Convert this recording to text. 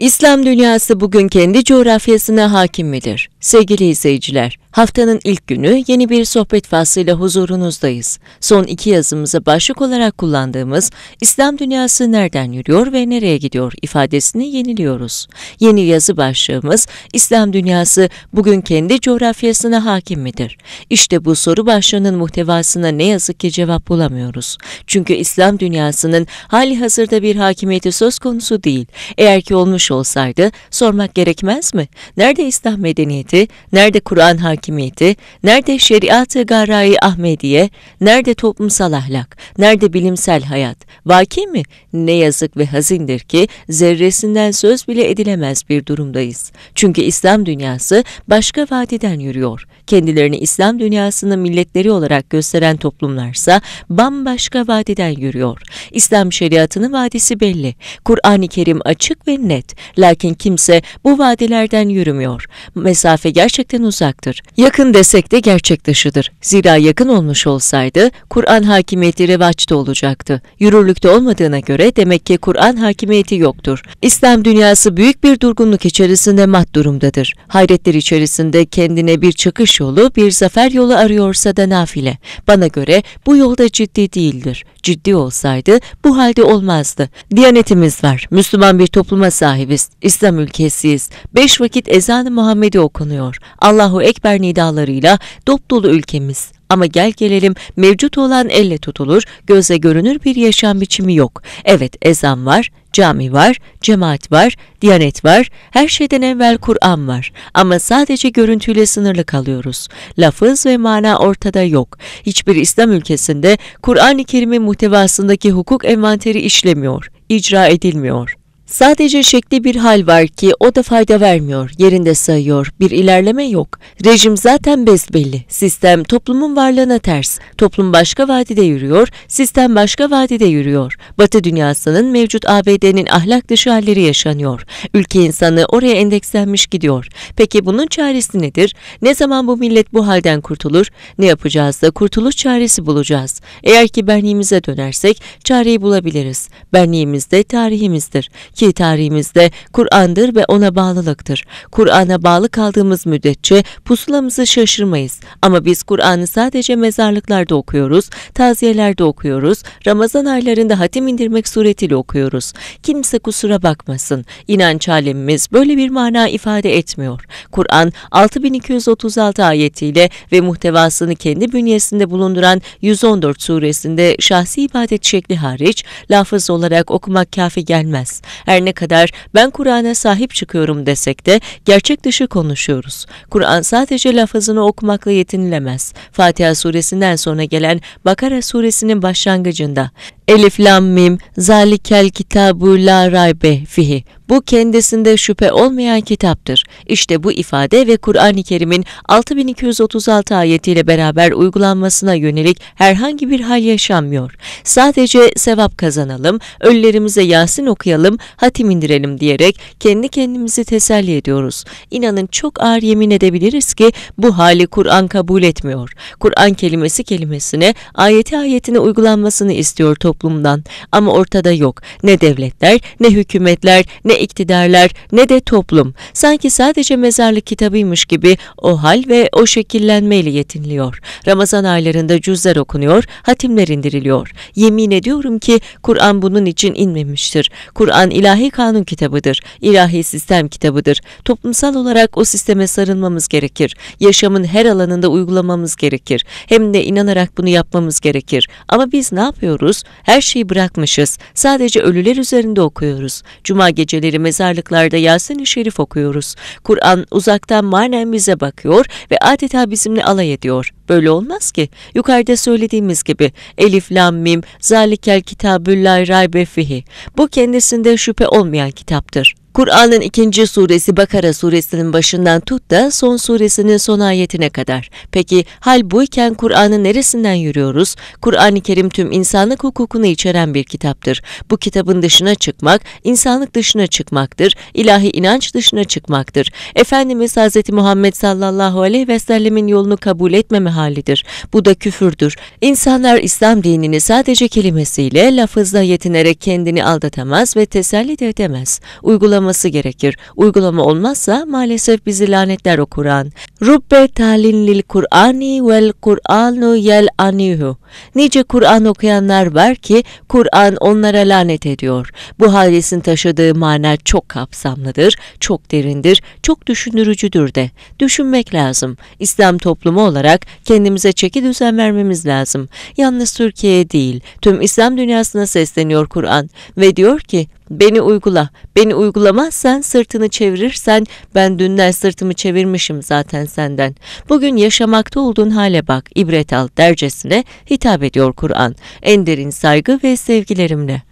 İslam dünyası bugün kendi coğrafyasına hakim midir? Sevgili izleyiciler, Haftanın ilk günü yeni bir sohbet faslıyla huzurunuzdayız. Son iki yazımızı başlık olarak kullandığımız İslam dünyası nereden yürüyor ve nereye gidiyor ifadesini yeniliyoruz. Yeni yazı başlığımız İslam dünyası bugün kendi coğrafyasına hakim midir? İşte bu soru başlığının muhtevasına ne yazık ki cevap bulamıyoruz. Çünkü İslam dünyasının hali hazırda bir hakimiyeti söz konusu değil. Eğer ki olmuş olsaydı sormak gerekmez mi? Nerede İslam medeniyeti, nerede Kur'an hakimiyeti? hakimiyeti, nerede şeriat-ı garayı Ahmediye, nerede toplumsal ahlak, nerede bilimsel hayat, vaki mi? Ne yazık ve hazindir ki zerresinden söz bile edilemez bir durumdayız. Çünkü İslam dünyası başka vadiden yürüyor kendilerini İslam dünyasının milletleri olarak gösteren toplumlarsa bambaşka vadeden yürüyor. İslam şeriatının vadesi belli. Kur'an-ı Kerim açık ve net. Lakin kimse bu vadelerden yürümüyor. Mesafe gerçekten uzaktır. Yakın desek de gerçek dışıdır. Zira yakın olmuş olsaydı Kur'an hakimiyeti revaçta olacaktı. Yürürlükte olmadığına göre demek ki Kur'an hakimiyeti yoktur. İslam dünyası büyük bir durgunluk içerisinde mat durumdadır. Hayretler içerisinde kendine bir çıkış yolu bir zafer yolu arıyorsa da nafile. Bana göre bu yolda ciddi değildir. Ciddi olsaydı bu halde olmazdı. Diyanetimiz var. Müslüman bir topluma sahibiz. İslam ülkesiyiz. Beş vakit ezanı ı Muhammed'i okunuyor. Allahu Ekber nidalarıyla dop dolu ülkemiz. Ama gel gelelim mevcut olan elle tutulur, göze görünür bir yaşam biçimi yok. Evet ezan var, Cami var, cemaat var, diyanet var, her şeyden evvel Kur'an var. Ama sadece görüntüyle sınırlı kalıyoruz. Lafız ve mana ortada yok. Hiçbir İslam ülkesinde Kur'an-ı Kerim'in muhtevasındaki hukuk envanteri işlemiyor, icra edilmiyor. Sadece şekli bir hal var ki o da fayda vermiyor, yerinde sayıyor, bir ilerleme yok. Rejim zaten besbelli, sistem toplumun varlığına ters. Toplum başka vadide yürüyor, sistem başka vadide yürüyor. Batı dünyasının mevcut ABD'nin ahlak dışı halleri yaşanıyor. Ülke insanı oraya endekslenmiş gidiyor. Peki bunun çaresi nedir? Ne zaman bu millet bu halden kurtulur? Ne yapacağız da kurtuluş çaresi bulacağız? Eğer ki benliğimize dönersek çareyi bulabiliriz. Benliğimiz de tarihimizdir ki tarihimizde Kur'an'dır ve ona bağlılıktır. Kur'an'a bağlı kaldığımız müddetçe pusulamızı şaşırmayız. Ama biz Kur'an'ı sadece mezarlıklarda okuyoruz, taziyelerde okuyoruz, Ramazan aylarında hatim indirmek suretiyle okuyoruz. Kimse kusura bakmasın. İnanç alemimiz böyle bir mana ifade etmiyor. Kur'an 6236 ayetiyle ve muhtevasını kendi bünyesinde bulunduran 114 suresinde şahsi ibadet şekli hariç lafız olarak okumak kafi gelmez. Her ne kadar ben Kur'an'a sahip çıkıyorum desek de gerçek dışı konuşuyoruz. Kur'an sadece lafızını okumakla yetinilemez. Fatiha suresinden sonra gelen Bakara suresinin başlangıcında Elif lam mim zalikel kitabu la raybe fihi. Bu kendisinde şüphe olmayan kitaptır. İşte bu ifade ve Kur'an-ı Kerim'in 6236 ayetiyle beraber uygulanmasına yönelik herhangi bir hal yaşanmıyor. Sadece sevap kazanalım, ölülerimize Yasin okuyalım, hatim indirelim diyerek kendi kendimizi teselli ediyoruz. İnanın çok ağır yemin edebiliriz ki bu hali Kur'an kabul etmiyor. Kur'an kelimesi kelimesine, ayeti ayetine uygulanmasını istiyor toplumdan ama ortada yok. Ne devletler, ne hükümetler, ne iktidarlar, ne de toplum. Sanki sadece mezarlık kitabıymış gibi o hal ve o şekillenmeyle yetiniliyor. Ramazan aylarında cüzler okunuyor, hatimler indiriliyor. Yemin ediyorum ki Kur'an bunun için inmemiştir. Kur'an ilahi kanun kitabıdır, ilahi sistem kitabıdır. Toplumsal olarak o sisteme sarılmamız gerekir. Yaşamın her alanında uygulamamız gerekir. Hem de inanarak bunu yapmamız gerekir. Ama biz ne yapıyoruz? Her şeyi bırakmışız. Sadece ölüler üzerinde okuyoruz. Cuma geceleri mezarlıklarda Yasin-i Şerif okuyoruz. Kur'an uzaktan manen bize bakıyor ve adeta bizimle alay ediyor. Böyle olmaz ki. Yukarıda söylediğimiz gibi Elif, Lam, Mim, Zalikel Kitabüllahi Raybe Fihi. Bu kendisinde şüphe olmayan kitaptır. Kur'an'ın ikinci suresi Bakara suresinin başından tut da son suresinin son ayetine kadar. Peki hal buyken Kur'an'ı neresinden yürüyoruz? Kur'an-ı Kerim tüm insanlık hukukunu içeren bir kitaptır. Bu kitabın dışına çıkmak, insanlık dışına çıkmaktır, ilahi inanç dışına çıkmaktır. Efendimiz Hz. Muhammed sallallahu aleyhi ve sellemin yolunu kabul etmeme halidir. Bu da küfürdür. İnsanlar İslam dinini sadece kelimesiyle, lafızla yetinerek kendini aldatamaz ve teselli de edemez. Uygulama uygulaması gerekir. Uygulama olmazsa maalesef bizi lanetler o Kur'an. Rubbe lil Kur'ani vel Kur'anu yel anihu. Nice Kur'an okuyanlar var ki Kur'an onlara lanet ediyor. Bu hadisin taşıdığı mana çok kapsamlıdır, çok derindir, çok düşündürücüdür de. Düşünmek lazım. İslam toplumu olarak kendimize çeki düzen vermemiz lazım. Yalnız Türkiye'ye değil, tüm İslam dünyasına sesleniyor Kur'an ve diyor ki Beni uygula. Beni uygulamazsan sırtını çevirirsen ben dünden sırtımı çevirmişim zaten senden. Bugün yaşamakta olduğun hale bak, ibret al dercesine hitap ediyor Kur'an. En derin saygı ve sevgilerimle.